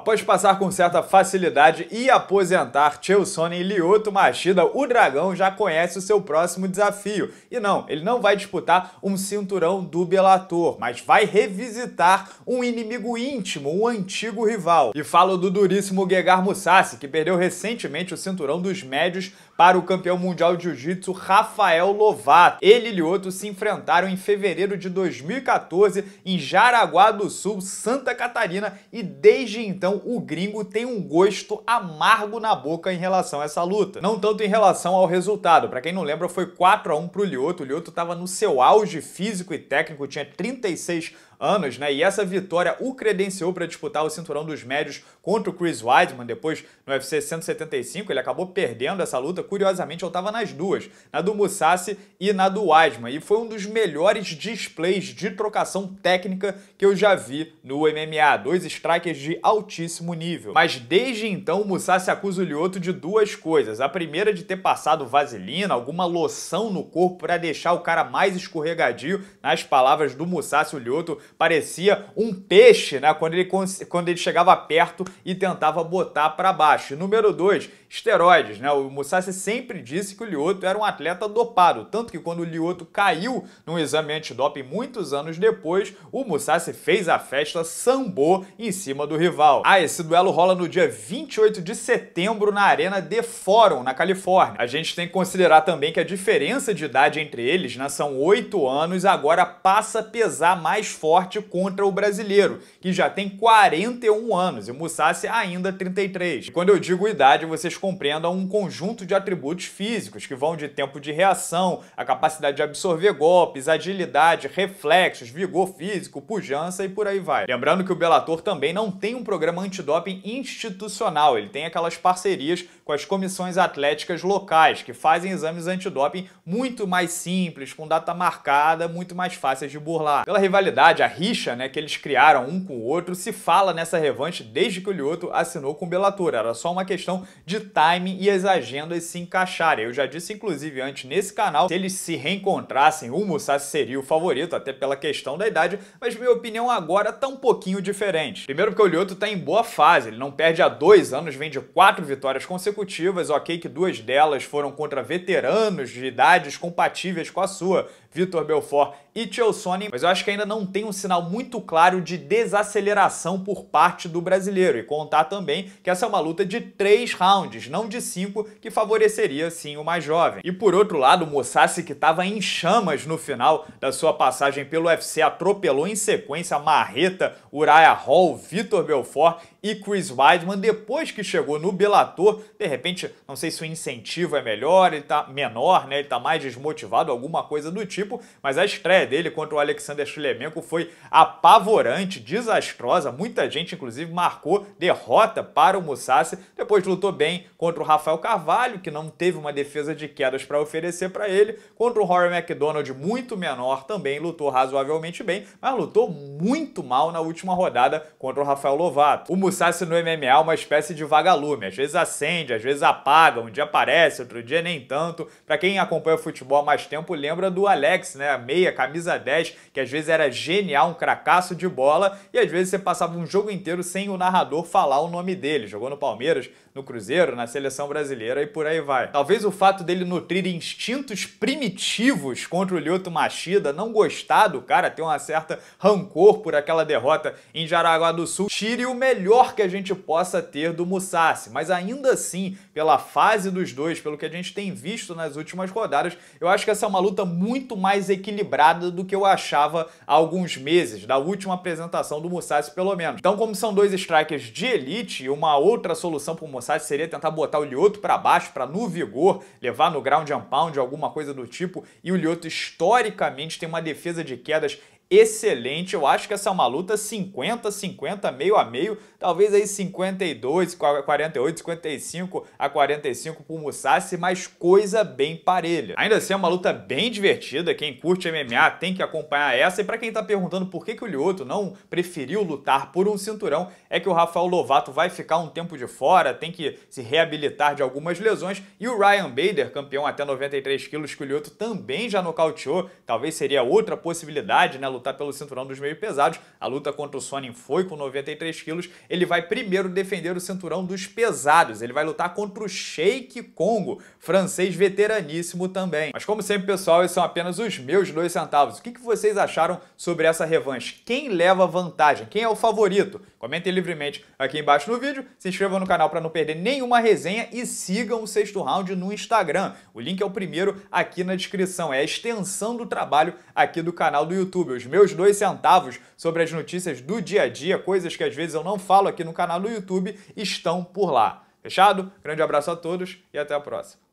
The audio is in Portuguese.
Após passar com certa facilidade e aposentar Chelsone Lyoto Machida, o Dragão já conhece o seu próximo desafio. E não, ele não vai disputar um cinturão do Bellator, mas vai revisitar um inimigo íntimo, um antigo rival. E falo do duríssimo Gegar Mousasi, que perdeu recentemente o cinturão dos médios para o campeão mundial de jiu-jitsu Rafael Lovato. Ele e Lyoto se enfrentaram em fevereiro de 2014 em Jaraguá do Sul, Santa Catarina, e desde então o gringo tem um gosto amargo na boca em relação a essa luta. Não tanto em relação ao resultado. Para quem não lembra, foi 4 a 1 pro Lioto. O Lioto estava no seu auge físico e técnico, tinha 36 anos, né? E essa vitória o credenciou para disputar o cinturão dos médios contra o Chris Weidman depois no UFC 175. Ele acabou perdendo essa luta. Curiosamente, eu estava nas duas, na do Musashi e na do Weidman. E foi um dos melhores displays de trocação técnica que eu já vi no MMA. Dois strikers de altíssimo nível. Mas desde então, o Musashi acusa o Lyoto de duas coisas. A primeira de ter passado vaselina, alguma loção no corpo para deixar o cara mais escorregadio. Nas palavras do Musashi, o Lyoto parecia um peixe, né? Quando ele, quando ele chegava perto e tentava botar para baixo. Número 2, esteroides, né? O Musashi sempre disse que o Lioto era um atleta dopado, tanto que quando o Lioto caiu num exame antidoping muitos anos depois, o Musashi fez a festa sambô em cima do rival. Ah, esse duelo rola no dia 28 de setembro na Arena de Fórum, na Califórnia. A gente tem que considerar também que a diferença de idade entre eles, né, são 8 anos, agora passa a pesar mais forte forte contra o brasileiro, que já tem 41 anos e Mussassi ainda 33. E quando eu digo idade, vocês compreendam um conjunto de atributos físicos que vão de tempo de reação, a capacidade de absorver golpes, agilidade, reflexos, vigor físico, pujança e por aí vai. Lembrando que o Bellator também não tem um programa antidoping institucional, ele tem aquelas parcerias com as comissões atléticas locais, que fazem exames antidoping muito mais simples, com data marcada, muito mais fáceis de burlar. Pela rivalidade, a rixa né, que eles criaram um com o outro se fala nessa revanche desde que o Lioto assinou com o Bellator. Era só uma questão de timing e as agendas se encaixarem. Eu já disse, inclusive, antes nesse canal, se eles se reencontrassem, o Musashi seria o favorito, até pela questão da idade, mas minha opinião agora tá um pouquinho diferente. Primeiro porque o Lioto tá em boa fase, ele não perde há dois anos, vem de quatro vitórias consecutivas, ok que duas delas foram contra veteranos de idades compatíveis com a sua, Vitor Belfort e Tio Sony, mas eu acho que ainda não tem um sinal muito claro de desaceleração por parte do brasileiro e contar também que essa é uma luta de três rounds, não de cinco, que favoreceria sim o mais jovem. E por outro lado, o Mossassi, que estava em chamas no final da sua passagem pelo UFC, atropelou em sequência Marreta, Uriah Hall, Vitor Belfort e Chris Weidman depois que chegou no Bellator. De repente, não sei se o incentivo é melhor, ele tá menor, né? Ele tá mais desmotivado, alguma coisa do tipo, mas a estreia dele contra o Alexander Shlemenko foi apavorante, desastrosa. Muita gente inclusive marcou derrota para o Musashi. Depois lutou bem contra o Rafael Carvalho, que não teve uma defesa de quedas para oferecer para ele, contra o Rory McDonald muito menor também lutou razoavelmente bem, mas lutou muito mal na última rodada contra o Rafael Lovato. O concursasse no MMA uma espécie de vagalume. Às vezes acende, às vezes apaga, um dia aparece, outro dia nem tanto. Para quem acompanha o futebol há mais tempo, lembra do Alex, né? A meia, camisa 10, que às vezes era genial, um cracaço de bola, e às vezes você passava um jogo inteiro sem o narrador falar o nome dele. Jogou no Palmeiras, no Cruzeiro, na seleção brasileira e por aí vai. Talvez o fato dele nutrir instintos primitivos contra o Lyoto Machida, não gostar do cara, ter uma certa rancor por aquela derrota em Jaraguá do Sul, tire o melhor melhor que a gente possa ter do Musashi, mas ainda assim, pela fase dos dois, pelo que a gente tem visto nas últimas rodadas, eu acho que essa é uma luta muito mais equilibrada do que eu achava há alguns meses, da última apresentação do Musashi pelo menos. Então, como são dois strikers de elite, uma outra solução pro Musashi seria tentar botar o Lyoto para baixo, para no vigor, levar no ground and pound, alguma coisa do tipo, e o Lyoto historicamente tem uma defesa de quedas excelente. Eu acho que essa é uma luta 50, 50, meio a meio, talvez aí 52, 48, 55 a 45 pro Musashi, mas coisa bem parelha. Ainda assim é uma luta bem divertida, quem curte MMA tem que acompanhar essa, e para quem tá perguntando por que, que o Lioto não preferiu lutar por um cinturão, é que o Rafael Lovato vai ficar um tempo de fora, tem que se reabilitar de algumas lesões, e o Ryan Bader, campeão até 93 quilos, que o Lioto também já nocauteou, talvez seria outra possibilidade, né, lutar pelo cinturão dos meio pesados. A luta contra o Sonnen foi com 93 quilos. Ele vai primeiro defender o cinturão dos pesados. Ele vai lutar contra o Sheik Congo, francês veteraníssimo também. Mas como sempre, pessoal, esses são apenas os meus dois centavos. O que vocês acharam sobre essa revanche? Quem leva vantagem? Quem é o favorito? Comentem livremente aqui embaixo no vídeo. Se inscrevam no canal para não perder nenhuma resenha e sigam o sexto round no Instagram. O link é o primeiro aqui na descrição. É a extensão do trabalho aqui do canal do YouTube. Os meus dois centavos sobre as notícias do dia a dia, coisas que às vezes eu não falo aqui no canal no YouTube, estão por lá. Fechado? Grande abraço a todos e até a próxima.